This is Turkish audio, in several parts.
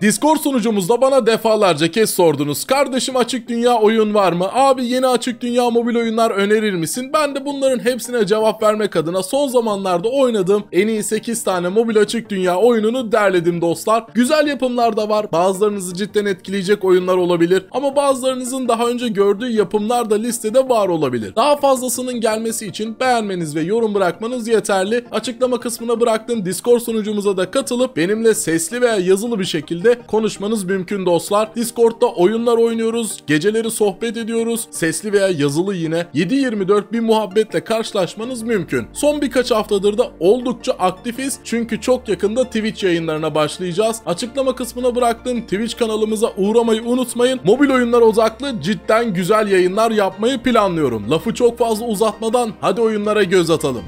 Discord sunucumuzda bana defalarca kez sordunuz. Kardeşim açık dünya oyun var mı? Abi yeni açık dünya mobil oyunlar önerir misin? Ben de bunların hepsine cevap vermek adına son zamanlarda oynadığım en iyi 8 tane mobil açık dünya oyununu derledim dostlar. Güzel yapımlar da var. Bazılarınızı cidden etkileyecek oyunlar olabilir. Ama bazılarınızın daha önce gördüğü yapımlar da listede var olabilir. Daha fazlasının gelmesi için beğenmeniz ve yorum bırakmanız yeterli. Açıklama kısmına bıraktığım Discord sunucumuza da katılıp benimle sesli veya yazılı bir şekilde şekilde konuşmanız mümkün dostlar. Discord'da oyunlar oynuyoruz, geceleri sohbet ediyoruz. Sesli veya yazılı yine 7-24 bir muhabbetle karşılaşmanız mümkün. Son birkaç haftadır da oldukça aktifiz çünkü çok yakında Twitch yayınlarına başlayacağız. Açıklama kısmına bıraktığım Twitch kanalımıza uğramayı unutmayın. Mobil oyunlar odaklı cidden güzel yayınlar yapmayı planlıyorum. Lafı çok fazla uzatmadan hadi oyunlara göz atalım.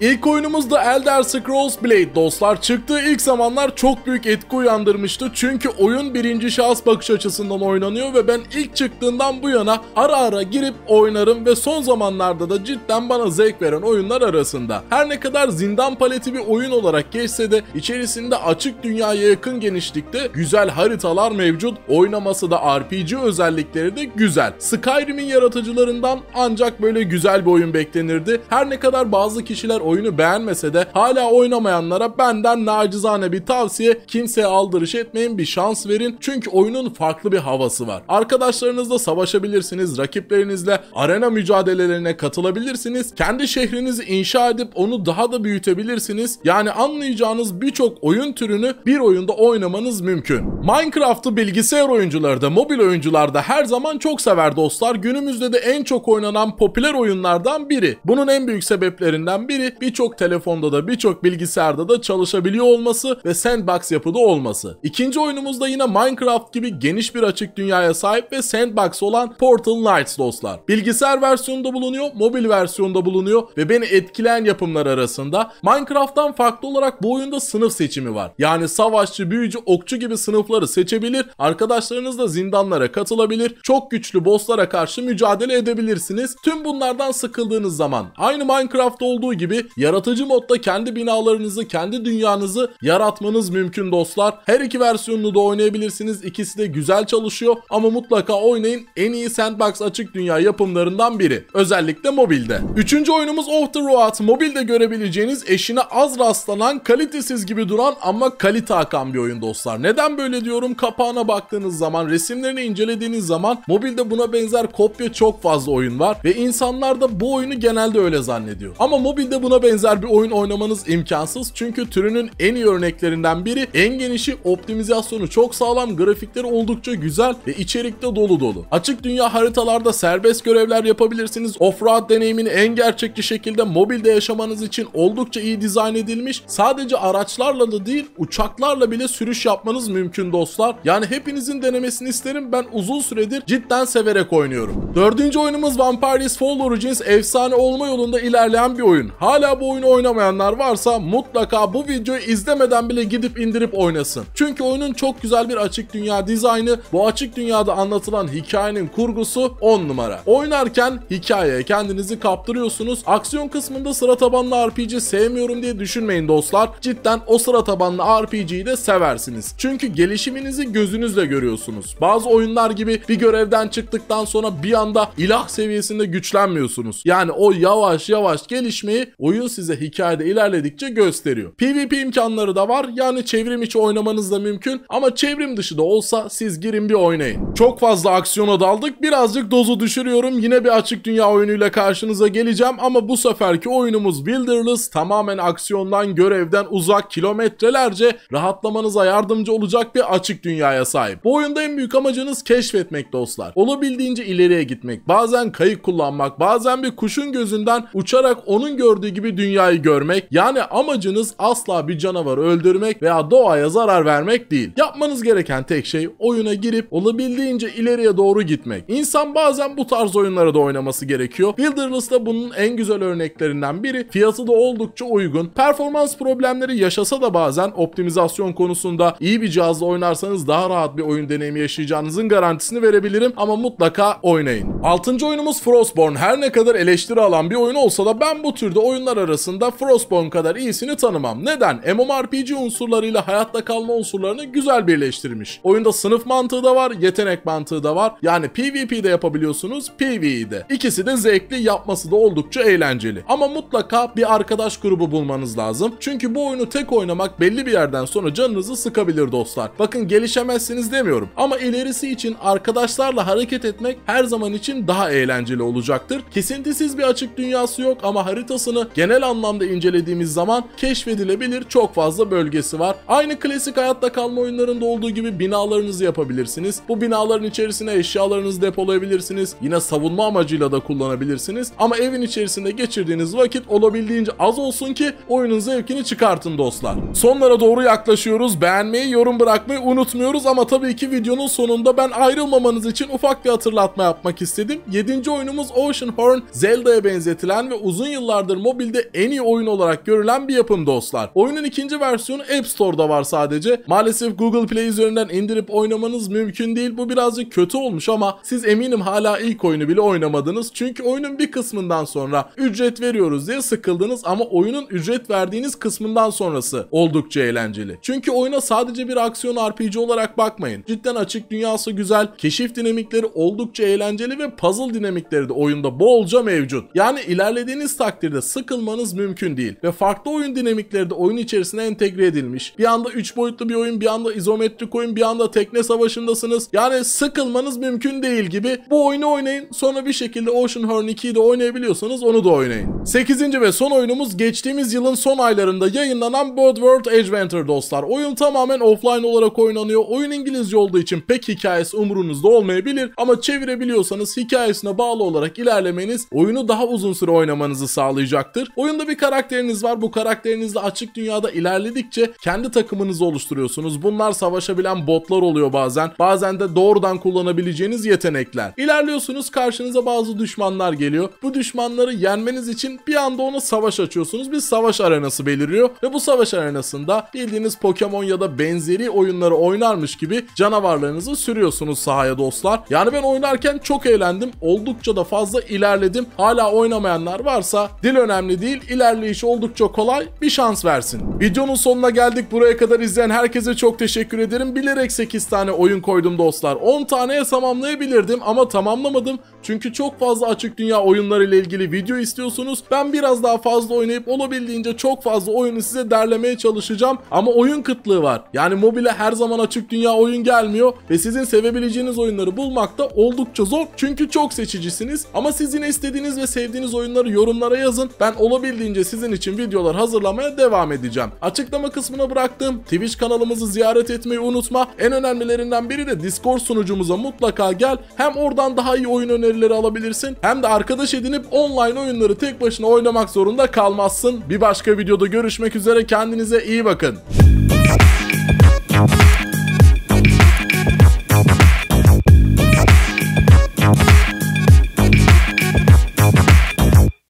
İlk oyunumuzda Elder Scrolls Blade dostlar. Çıktığı ilk zamanlar çok büyük etki uyandırmıştı. Çünkü oyun birinci şahıs bakış açısından oynanıyor ve ben ilk çıktığından bu yana ara ara girip oynarım ve son zamanlarda da cidden bana zevk veren oyunlar arasında. Her ne kadar zindan paleti bir oyun olarak geçse de içerisinde açık dünyaya yakın genişlikte güzel haritalar mevcut. Oynaması da RPG özellikleri de güzel. Skyrim'in yaratıcılarından ancak böyle güzel bir oyun beklenirdi. Her ne kadar bazı kişiler oyunu beğenmese de hala oynamayanlara benden nacizane bir tavsiye kimseye aldırış etmeyin bir şans verin. Çünkü oyunun farklı bir havası var. Arkadaşlarınızla savaşabilirsiniz, rakiplerinizle arena mücadelelerine katılabilirsiniz. Kendi şehrinizi inşa edip onu daha da büyütebilirsiniz. Yani anlayacağınız birçok oyun türünü bir oyunda oynamanız mümkün. Minecraft'ı bilgisayar oyuncuları da mobil oyuncular da her zaman çok sever dostlar. Günümüzde de en çok oynanan popüler oyunlardan biri. Bunun en büyük sebeplerinden biri gibi birçok telefonda da birçok bilgisayarda da çalışabiliyor olması ve sandbox yapıda olması. İkinci oyunumuzda yine Minecraft gibi geniş bir açık dünyaya sahip ve sandbox olan Portal Knights dostlar. Bilgisayar versiyonunda bulunuyor, mobil versiyonunda bulunuyor ve beni etkileyen yapımlar arasında Minecraft'tan farklı olarak bu oyunda sınıf seçimi var. Yani savaşçı, büyücü, okçu gibi sınıfları seçebilir, arkadaşlarınız da zindanlara katılabilir, çok güçlü bosslara karşı mücadele edebilirsiniz. Tüm bunlardan sıkıldığınız zaman aynı Minecraft olduğu gibi yaratıcı modda kendi binalarınızı, kendi dünyanızı yaratmanız mümkün dostlar. Her iki versiyonunu da oynayabilirsiniz. İkisi de güzel çalışıyor ama mutlaka oynayın. En iyi sandbox açık dünya yapımlarından biri. Özellikle mobilde. Üçüncü oyunumuz Off the Road. Mobilde görebileceğiniz eşine az rastlanan, kalitesiz gibi duran ama kalite akan bir oyun dostlar. Neden böyle diyorum? Kapağına baktığınız zaman, resimlerini incelediğiniz zaman mobilde buna benzer kopya çok fazla oyun var ve insanlar da bu oyunu genelde öyle zannediyor. Ama mobilde buna Buna benzer bir oyun oynamanız imkansız çünkü türünün en iyi örneklerinden biri en genişi optimizasyonu çok sağlam grafikleri oldukça güzel ve içerikte dolu dolu. Açık dünya haritalarda serbest görevler yapabilirsiniz. Offroad deneyimini en gerçekçi şekilde mobilde yaşamanız için oldukça iyi dizayn edilmiş. Sadece araçlarla da değil uçaklarla bile sürüş yapmanız mümkün dostlar. Yani hepinizin denemesini isterim. Ben uzun süredir cidden severek oynuyorum. Dördüncü oyunumuz Vampires Fall Origins efsane olma yolunda ilerleyen bir oyun. Hala Hala bu oyunu oynamayanlar varsa mutlaka bu videoyu izlemeden bile gidip indirip oynasın. Çünkü oyunun çok güzel bir açık dünya dizaynı, bu açık dünyada anlatılan hikayenin kurgusu 10 numara. Oynarken hikayeye kendinizi kaptırıyorsunuz. Aksiyon kısmında sıra tabanlı RPG sevmiyorum diye düşünmeyin dostlar. Cidden o sıra tabanlı RPG'yi de seversiniz. Çünkü gelişiminizi gözünüzle görüyorsunuz. Bazı oyunlar gibi bir görevden çıktıktan sonra bir anda ilah seviyesinde güçlenmiyorsunuz. Yani o yavaş yavaş gelişmeyi oyun oyun size hikayede ilerledikçe gösteriyor. PvP imkanları da var yani çevrim içi oynamanız da mümkün ama çevrim dışı da olsa siz girin bir oynayın. Çok fazla aksiyona daldık birazcık dozu düşürüyorum yine bir açık dünya oyunuyla karşınıza geleceğim ama bu seferki oyunumuz Wilderless tamamen aksiyondan görevden uzak kilometrelerce rahatlamanıza yardımcı olacak bir açık dünyaya sahip. Bu oyunda en büyük amacınız keşfetmek dostlar. Olabildiğince ileriye gitmek, bazen kayık kullanmak, bazen bir kuşun gözünden uçarak onun gördüğü gibi gibi dünyayı görmek yani amacınız asla bir canavarı öldürmek veya doğaya zarar vermek değil. Yapmanız gereken tek şey oyuna girip olabildiğince ileriye doğru gitmek. İnsan bazen bu tarz oyunlara da oynaması gerekiyor. Builderness da bunun en güzel örneklerinden biri. Fiyatı da oldukça uygun. Performans problemleri yaşasa da bazen optimizasyon konusunda iyi bir cihazla oynarsanız daha rahat bir oyun deneyimi yaşayacağınızın garantisini verebilirim ama mutlaka oynayın. 6. oyunumuz Frostborn. Her ne kadar eleştiri alan bir oyun olsa da ben bu türde oyunlara oyunlar arasında Frostborn kadar iyisini tanımam. Neden? MMORPG unsurlarıyla hayatta kalma unsurlarını güzel birleştirmiş. Oyunda sınıf mantığı da var, yetenek mantığı da var. Yani PvP'de yapabiliyorsunuz, PvE'de. İkisi de zevkli, yapması da oldukça eğlenceli. Ama mutlaka bir arkadaş grubu bulmanız lazım. Çünkü bu oyunu tek oynamak belli bir yerden sonra canınızı sıkabilir dostlar. Bakın gelişemezsiniz demiyorum. Ama ilerisi için arkadaşlarla hareket etmek her zaman için daha eğlenceli olacaktır. Kesintisiz bir açık dünyası yok ama haritasını genel anlamda incelediğimiz zaman keşfedilebilir çok fazla bölgesi var. Aynı klasik hayatta kalma oyunlarında olduğu gibi binalarınızı yapabilirsiniz. Bu binaların içerisine eşyalarınızı depolayabilirsiniz. Yine savunma amacıyla da kullanabilirsiniz. Ama evin içerisinde geçirdiğiniz vakit olabildiğince az olsun ki oyunun zevkini çıkartın dostlar. Sonlara doğru yaklaşıyoruz. Beğenmeyi, yorum bırakmayı unutmuyoruz ama tabii ki videonun sonunda ben ayrılmamanız için ufak bir hatırlatma yapmak istedim. 7. oyunumuz Ocean Horn, Zelda'ya benzetilen ve uzun yıllardır mobil mobilde en iyi oyun olarak görülen bir yapım dostlar. Oyunun ikinci versiyonu App Store'da var sadece. Maalesef Google Play üzerinden indirip oynamanız mümkün değil. Bu birazcık kötü olmuş ama siz eminim hala ilk oyunu bile oynamadınız. Çünkü oyunun bir kısmından sonra ücret veriyoruz diye sıkıldınız ama oyunun ücret verdiğiniz kısmından sonrası oldukça eğlenceli. Çünkü oyuna sadece bir aksiyon RPG olarak bakmayın. Cidden açık dünyası güzel, keşif dinamikleri oldukça eğlenceli ve puzzle dinamikleri de oyunda bolca mevcut. Yani ilerlediğiniz takdirde sıkı kılmanız mümkün değil. Ve farklı oyun dinamikleri de oyun içerisine entegre edilmiş. Bir anda 3 boyutlu bir oyun, bir anda izometrik oyun, bir anda tekne savaşındasınız. Yani sıkılmanız mümkün değil gibi. Bu oyunu oynayın. Sonra bir şekilde Oceanhorn Horn 2'yi de oynayabiliyorsanız onu da oynayın. 8. ve son oyunumuz geçtiğimiz yılın son aylarında yayınlanan Bird World Adventure dostlar. Oyun tamamen offline olarak oynanıyor. Oyun İngilizce olduğu için pek hikayesi umurunuzda olmayabilir ama çevirebiliyorsanız hikayesine bağlı olarak ilerlemeniz oyunu daha uzun süre oynamanızı sağlayacaktır olacaktır. Oyunda bir karakteriniz var. Bu karakterinizle açık dünyada ilerledikçe kendi takımınızı oluşturuyorsunuz. Bunlar savaşabilen botlar oluyor bazen. Bazen de doğrudan kullanabileceğiniz yetenekler. İlerliyorsunuz karşınıza bazı düşmanlar geliyor. Bu düşmanları yenmeniz için bir anda ona savaş açıyorsunuz. Bir savaş arenası beliriyor ve bu savaş arenasında bildiğiniz Pokemon ya da benzeri oyunları oynarmış gibi canavarlarınızı sürüyorsunuz sahaya dostlar. Yani ben oynarken çok eğlendim. Oldukça da fazla ilerledim. Hala oynamayanlar varsa dil önemli önemli değil. İlerleyişi oldukça kolay. Bir şans versin. Videonun sonuna geldik. Buraya kadar izleyen herkese çok teşekkür ederim. Bilerek 8 tane oyun koydum dostlar. 10 taneye tamamlayabilirdim ama tamamlamadım. Çünkü çok fazla açık dünya oyunlarıyla ilgili video istiyorsunuz. Ben biraz daha fazla oynayıp olabildiğince çok fazla oyunu size derlemeye çalışacağım. Ama oyun kıtlığı var. Yani mobile her zaman açık dünya oyun gelmiyor ve sizin sevebileceğiniz oyunları bulmak da oldukça zor. Çünkü çok seçicisiniz. Ama siz yine istediğiniz ve sevdiğiniz oyunları yorumlara yazın. Ben olabildiğince sizin için videolar hazırlamaya devam edeceğim. Açıklama kısmına bıraktım. Twitch kanalımızı ziyaret etmeyi unutma. En önemlilerinden biri de Discord sunucumuza mutlaka gel. Hem oradan daha iyi oyun önerileri alabilirsin hem de arkadaş edinip online oyunları tek başına oynamak zorunda kalmazsın. Bir başka videoda görüşmek üzere kendinize iyi bakın.